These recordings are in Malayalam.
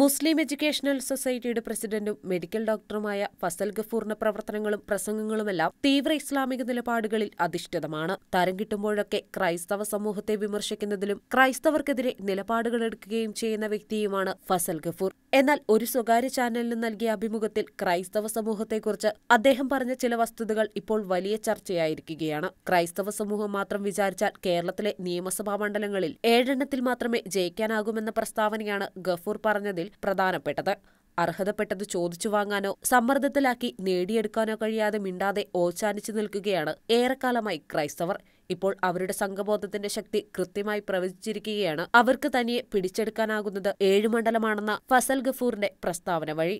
മുസ്ലിം എഡ്യൂക്കേഷണൽ സൊസൈറ്റിയുടെ പ്രസിഡന്റും മെഡിക്കൽ ഡോക്ടറുമായ ഫസൽ ഗഫൂറിന്റെ പ്രവർത്തനങ്ങളും പ്രസംഗങ്ങളുമെല്ലാം തീവ്ര ഇസ്ലാമിക നിലപാടുകളിൽ അധിഷ്ഠിതമാണ് തരം കിട്ടുമ്പോഴൊക്കെ ക്രൈസ്തവ സമൂഹത്തെ വിമർശിക്കുന്നതിലും ക്രൈസ്തവർക്കെതിരെ നിലപാടുകളെടുക്കുകയും ചെയ്യുന്ന വ്യക്തിയുമാണ് ഫസൽ ഗഫൂർ എന്നാൽ ഒരു സ്വകാര്യ ചാനലിന് നൽകിയ അഭിമുഖത്തിൽ ക്രൈസ്തവ സമൂഹത്തെക്കുറിച്ച് അദ്ദേഹം പറഞ്ഞ ചില വസ്തുതകൾ ഇപ്പോൾ വലിയ ചർച്ചയായിരിക്കുകയാണ് ക്രൈസ്തവ സമൂഹം മാത്രം വിചാരിച്ചാൽ കേരളത്തിലെ നിയമസഭാ മണ്ഡലങ്ങളിൽ ഏഴെണ്ണത്തിൽ മാത്രമേ ജയിക്കാനാകുമെന്ന പ്രസ്താവനയാണ് ഗഫൂർ പറഞ്ഞതിൽ പ്രധാനപ്പെട്ടത് അർഹതപ്പെട്ടത് ചോദിച്ചു വാങ്ങാനോ സമ്മർദ്ദത്തിലാക്കി നേടിയെടുക്കാനോ കഴിയാതെ മിണ്ടാതെ ഓച്ചാനിച്ചു നിൽക്കുകയാണ് ഏറെക്കാലമായി ക്രൈസ്തവർ ഇപ്പോൾ അവരുടെ സംഘബോധത്തിന്റെ ശക്തി കൃത്യമായി പ്രവചിച്ചിരിക്കുകയാണ് അവർക്ക് തനിയെ പിടിച്ചെടുക്കാനാകുന്നത് ഏഴ് മണ്ഡലമാണെന്ന ഫസൽ ഗഫൂറിന്റെ പ്രസ്താവന വഴി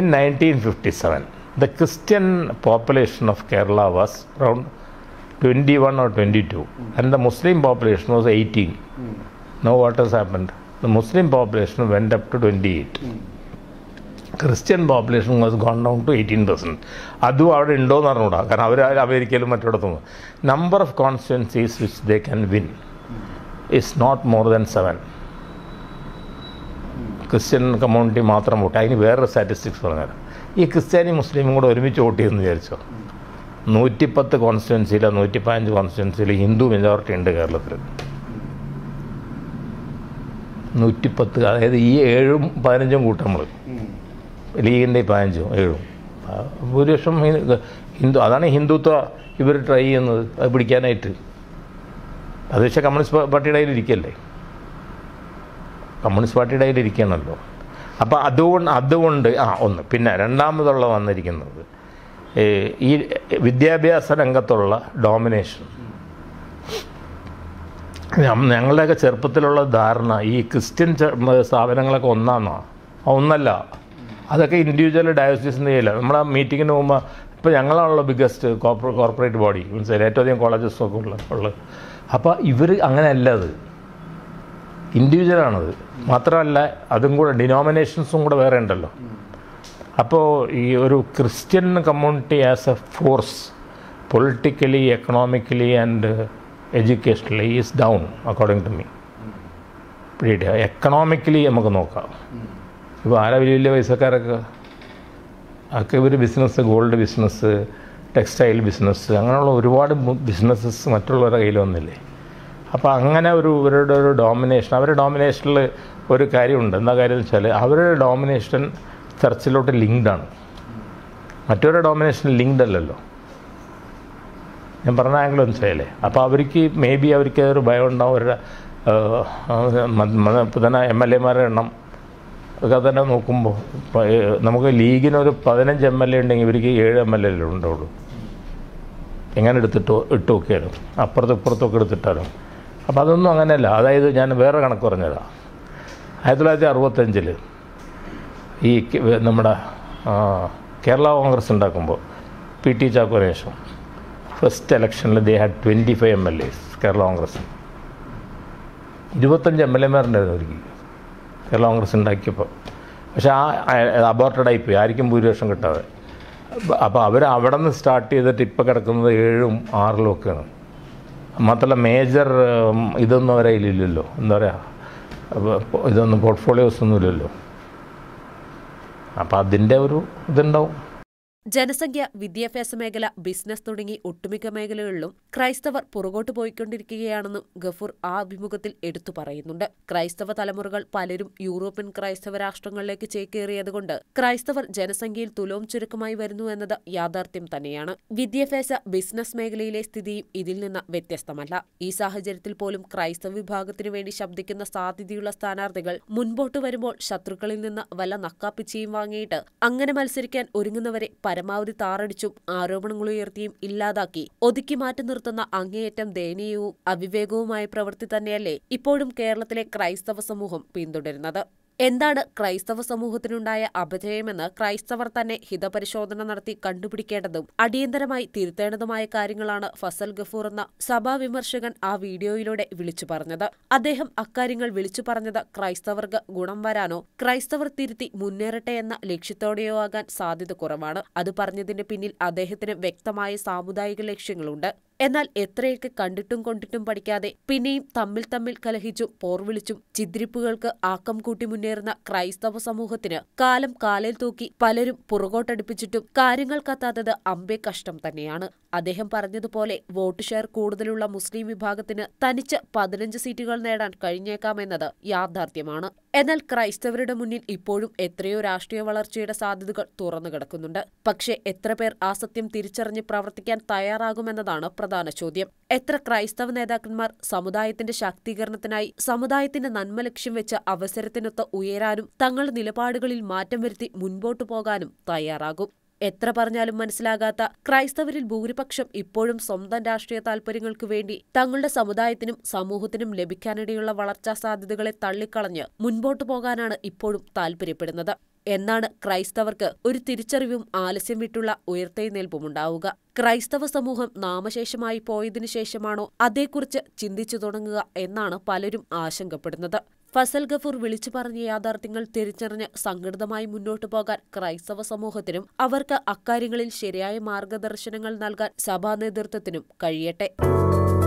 in the Christian population of Kerala was round twenty one or twenty two and the Muslim population was eighteen no what has happened Muslim population went up to twenty eight Christian population was gone down to eighteen percent അതും അവിടെ ഉണ്ടോ എന്ന് അറിഞ്ഞുകൂടാ കാരണം അവർ അമേരിക്കയിലും മറ്റിടത്തും number of constituencies which they can win is not more than seven Christian community മാത്രം വോട്ട് അതിന് വേറൊരു സ്റ്റാറ്റിസ്റ്റിക്സ് പറഞ്ഞാൽ ഈ ക്രിസ്ത്യാനി മുസ്ലിമും കൂടെ ഒരുമിച്ച് വോട്ട് ചെയ്യുമെന്ന് വിചാരിച്ചോ നൂറ്റിപ്പത്ത് കോൺസ്റ്റുവൻസിയിലോ പതിനഞ്ച് കോൺസ്റ്റുവൻസിയിലോ ഹിന്ദു മെജോറിറ്റി ഉണ്ട് കേരളത്തിൽ നൂറ്റിപ്പത്ത് അതായത് ഈ ഏഴും പതിനഞ്ചും കൂട്ടം നമ്മൾ ലീഗിൻ്റെ പതിനഞ്ചും ഏഴും ഭൂരിപക്ഷം ഹിന്ദു അതാണ് ഹിന്ദുത്വ ഇവർ ട്രൈ ചെയ്യുന്നത് അത് പിടിക്കാനായിട്ട് അത് പക്ഷേ കമ്മ്യൂണിസ്റ്റ് പാർട്ടിയുടെ കയ്യിലിരിക്കല്ലേ കമ്മ്യൂണിസ്റ്റ് പാർട്ടിയുടെ കയ്യിലിരിക്കണമല്ലോ അപ്പോൾ അതുകൊണ്ട് അതുകൊണ്ട് ആ ഒന്ന് പിന്നെ രണ്ടാമതുള്ള വന്നിരിക്കുന്നത് ഈ വിദ്യാഭ്യാസ രംഗത്തുള്ള ഡോമിനേഷൻ ഞങ്ങളുടെയൊക്കെ ചെറുപ്പത്തിലുള്ള ധാരണ ഈ ക്രിസ്ത്യൻ സ്ഥാപനങ്ങളൊക്കെ ഒന്നാണോ ഒന്നല്ല അതൊക്കെ ഇൻഡിവിജ്വൽ ഡയോസിസ് ചെയ്യില്ല നമ്മൾ മീറ്റിങ്ങിന് പോകുമ്പോൾ ഇപ്പോൾ ഞങ്ങളാണല്ലോ ബിഗ്ഗസ്റ്റ് കോർപ്പറേ കോർപ്പറേറ്റ് ബോഡി മീൻസ് ഏറ്റവും അധികം കോളേജസ് ഒക്കെ ഉള്ള ഉള്ളത് അപ്പോൾ ഇവർ അങ്ങനെയല്ല അത് ഇൻഡിവിജ്വലാണത് മാത്രമല്ല അതും കൂടെ ഡിനോമിനേഷൻസും കൂടെ വേറെ ഉണ്ടല്ലോ അപ്പോൾ ഈ ഒരു Christian community as a force politically economically and educationally is down according to me പിടിയിട്ട് എക്കണോമിക്കലി നമുക്ക് നോക്കാം ഇപ്പോൾ ആരാ വലിയ വലിയ പൈസക്കാരൊക്കെ ഒക്കെ ഒരു business gold business textile business അങ്ങനെയുള്ള ഒരുപാട് ബിസിനസ്സസ് മറ്റുള്ളവരുടെ കയ്യിൽ വന്നില്ലേ അപ്പോൾ അങ്ങനെ ഒരു ഇവരുടെ ഒരു ഡോമിനേഷൻ അവരുടെ ഡോമിനേഷനിൽ ഒരു കാര്യമുണ്ട് എന്താ കാര്യം എന്ന് വെച്ചാൽ അവരുടെ ഡോമിനേഷൻ ചർച്ചിലോട്ട് ലിങ്ക്ഡ് ആണ് മറ്റൊരു ഡോമിനേഷൻ ലിങ്ക്ഡ് അല്ലല്ലോ ഞാൻ പറഞ്ഞ ആംഗ്ലോ മനസ്സിലായില്ലേ അപ്പോൾ അവർക്ക് മേ ബി അവർക്ക് ഒരു ഭയം ഉണ്ടാവും അവരുടെ ഇപ്പം തന്നെ എം എൽ എമാരുടെ എണ്ണം ഒക്കെ തന്നെ നോക്കുമ്പോൾ നമുക്ക് ലീഗിനൊരു പതിനഞ്ച് എം എൽ എ ഉണ്ടെങ്കിൽ ഇവർക്ക് ഏഴ് എം എൽ എ ഉണ്ടാവുള്ളൂ എങ്ങനെ എടുത്തിട്ട് ഇട്ട് നോക്കിയാലും അപ്പുറത്തും ഇപ്പുറത്തൊക്കെ എടുത്തിട്ടാലും അപ്പോൾ അതൊന്നും അങ്ങനെയല്ല അതായത് ഞാൻ വേറെ കണക്ക് പറഞ്ഞതാണ് ആയിരത്തി തൊള്ളായിരത്തി അറുപത്തഞ്ചിൽ ഈ നമ്മുടെ കേരള കോൺഗ്രസ് ഉണ്ടാക്കുമ്പോൾ പി ടി ചാക്കോന് ഫസ്റ്റ് ഇലക്ഷനിൽ they had twenty five M L S Kerala Congress ഇരുപത്തഞ്ച് എം എൽ എമാരുണ്ടായിരുന്നു അവർക്ക് കേരള കോൺഗ്രസ് ഉണ്ടാക്കിയപ്പോൾ പക്ഷേ ആ അബോർട്ടഡ് ആയിപ്പോയി ആർക്കും ഭൂരിപക്ഷം കിട്ടാതെ അപ്പോൾ അവർ അവിടെ നിന്ന് സ്റ്റാർട്ട് ചെയ്തിട്ട് ഇപ്പോൾ കിടക്കുന്നത് ഏഴും ആറിലും ഒക്കെയാണ് മാത്രമല്ല മേജർ ഇതൊന്നും അവരെ ഇല്ലല്ലോ എന്താ പറയുക ഇതൊന്നും പോർട്ട്ഫോളിയോസ് ഒന്നും ഇല്ലല്ലോ അപ്പോൾ അതിൻ്റെ ഒരു ഇതുണ്ടാവും ജനസംഖ്യ വിദ്യാഭ്യാസ മേഖല ബിസിനസ് തുടങ്ങി ഒട്ടുമിക്ക മേഖലകളിലും ക്രൈസ്തവർ പുറകോട്ട് പോയിക്കൊണ്ടിരിക്കുകയാണെന്നും ഗഫൂർ ആ അഭിമുഖത്തിൽ എടുത്തു പറയുന്നുണ്ട് ക്രൈസ്തവ തലമുറകൾ പലരും യൂറോപ്യൻ ക്രൈസ്തവ രാഷ്ട്രങ്ങളിലേക്ക് ചേക്കേറിയതുകൊണ്ട് ക്രൈസ്തവർ ജനസംഖ്യയിൽ തുലോം ചുരുക്കമായി വരുന്നു എന്നത് യാഥാർത്ഥ്യം തന്നെയാണ് വിദ്യാഭ്യാസ ബിസിനസ് മേഖലയിലെ സ്ഥിതിയും ഇതിൽ നിന്ന് വ്യത്യസ്തമല്ല ഈ സാഹചര്യത്തിൽ പോലും ക്രൈസ്തവ വിഭാഗത്തിനു വേണ്ടി ശബ്ദിക്കുന്ന സാധ്യതയുള്ള സ്ഥാനാർത്ഥികൾ മുൻപോട്ട് വരുമ്പോൾ ശത്രുക്കളിൽ നിന്ന് വല്ല നക്കാപ്പിച്ചയും വാങ്ങിയിട്ട് അങ്ങനെ മത്സരിക്കാൻ ഒരുങ്ങുന്നവരെ പരമാവധി താറടിച്ചും ഉയർത്തിയും ഇല്ലാതാക്കി ഒതുക്കി മാറ്റി നിർത്തുന്ന അങ്ങേയറ്റം ദയനീയവും അവിവേകവുമായ പ്രവൃത്തി തന്നെയല്ലേ ഇപ്പോഴും കേരളത്തിലെ ക്രൈസ്തവ സമൂഹം പിന്തുടരുന്നത് എന്താണ് ക്രൈസ്തവ സമൂഹത്തിനുണ്ടായ അപജയമെന്ന് ക്രൈസ്തവർ തന്നെ ഹിതപരിശോധന നടത്തി കണ്ടുപിടിക്കേണ്ടതും അടിയന്തരമായി തിരുത്തേണ്ടതുമായ കാര്യങ്ങളാണ് ഫസൽ ഗഫൂർ എന്ന സഭാ വിമർശകൻ ആ വീഡിയോയിലൂടെ വിളിച്ചു പറഞ്ഞത് അദ്ദേഹം അക്കാര്യങ്ങൾ വിളിച്ചു പറഞ്ഞത് ക്രൈസ്തവർക്ക് ഗുണം വരാനോ ക്രൈസ്തവർ തിരുത്തി മുന്നേറട്ടെ എന്ന ലക്ഷ്യത്തോടെയോ ആകാൻ സാധ്യത കുറവാണ് അത് പറഞ്ഞതിന് പിന്നിൽ അദ്ദേഹത്തിന് വ്യക്തമായ സാമുദായിക ലക്ഷ്യങ്ങളുണ്ട് എന്നാൽ എത്രയൊക്കെ കണ്ടിട്ടും കൊണ്ടിട്ടും പഠിക്കാതെ പിന്നെയും തമ്മിൽ തമ്മിൽ കലഹിച്ചു പോർവിളിച്ചും ചിദ്രിപ്പുകൾക്ക് ആക്കം കൂട്ടി മുന്നേറുന്ന ക്രൈസ്തവ സമൂഹത്തിന് കാലം കാലിൽ തൂക്കി പലരും പുറകോട്ടടുപ്പിച്ചിട്ടും കാര്യങ്ങൾ കത്താത്തത് അമ്പെ കഷ്ടം തന്നെയാണ് അദ്ദേഹം പറഞ്ഞതുപോലെ വോട്ട് ഷെയർ കൂടുതലുള്ള മുസ്ലിം വിഭാഗത്തിന് തനിച്ച് പതിനഞ്ച് സീറ്റുകൾ നേടാൻ കഴിഞ്ഞേക്കാമെന്നത് യാഥാർത്ഥ്യമാണ് എന്നാൽ ക്രൈസ്തവരുടെ മുന്നിൽ ഇപ്പോഴും എത്രയോ രാഷ്ട്രീയ വളർച്ചയുടെ സാധ്യതകൾ തുറന്നു കിടക്കുന്നുണ്ട് പക്ഷേ എത്ര പേർ ആ സത്യം തിരിച്ചറിഞ്ഞ് പ്രവർത്തിക്കാൻ തയ്യാറാകുമെന്നതാണ് പ്രധാന ചോദ്യം എത്ര ക്രൈസ്തവ നേതാക്കന്മാർ സമുദായത്തിന്റെ ശാക്തീകരണത്തിനായി സമുദായത്തിന്റെ നന്മ ലക്ഷ്യം വെച്ച് അവസരത്തിനൊത്ത് ഉയരാനും തങ്ങളുടെ നിലപാടുകളിൽ മാറ്റം വരുത്തി മുൻപോട്ടു പോകാനും തയ്യാറാകും എത്ര പറഞ്ഞാലും മനസ്സിലാകാത്ത ക്രൈസ്തവരിൽ ഭൂരിപക്ഷം ഇപ്പോഴും സ്വന്തം രാഷ്ട്രീയ താൽപര്യങ്ങൾക്കു വേണ്ടി തങ്ങളുടെ സമുദായത്തിനും സമൂഹത്തിനും ലഭിക്കാനിടയുള്ള വളർച്ചാ സാധ്യതകളെ തള്ളിക്കളഞ്ഞ് മുൻപോട്ടു പോകാനാണ് ഇപ്പോഴും താൽപര്യപ്പെടുന്നത് എന്നാണ് ക്രൈസ്തവർക്ക് ഒരു തിരിച്ചറിവും ആലസ്യം വിട്ടുള്ള ഉയർത്തെഴുന്നേൽപ്പുമുണ്ടാവുക ക്രൈസ്തവ സമൂഹം നാമശേഷമായി പോയതിനു ശേഷമാണോ അതേക്കുറിച്ച് ചിന്തിച്ചു തുടങ്ങുക എന്നാണ് പലരും ആശങ്കപ്പെടുന്നത് ഫസൽ ഗഫൂർ വിളിച്ചു പറഞ്ഞ യാഥാർത്ഥ്യങ്ങൾ തിരിച്ചറിഞ്ഞ് സംഘടിതമായി മുന്നോട്ടു പോകാൻ ക്രൈസ്തവ സമൂഹത്തിനും അവർക്ക് അക്കാര്യങ്ങളിൽ ശരിയായ മാർഗദർശനങ്ങൾ നൽകാൻ സഭാ നേതൃത്വത്തിനും കഴിയട്ടെ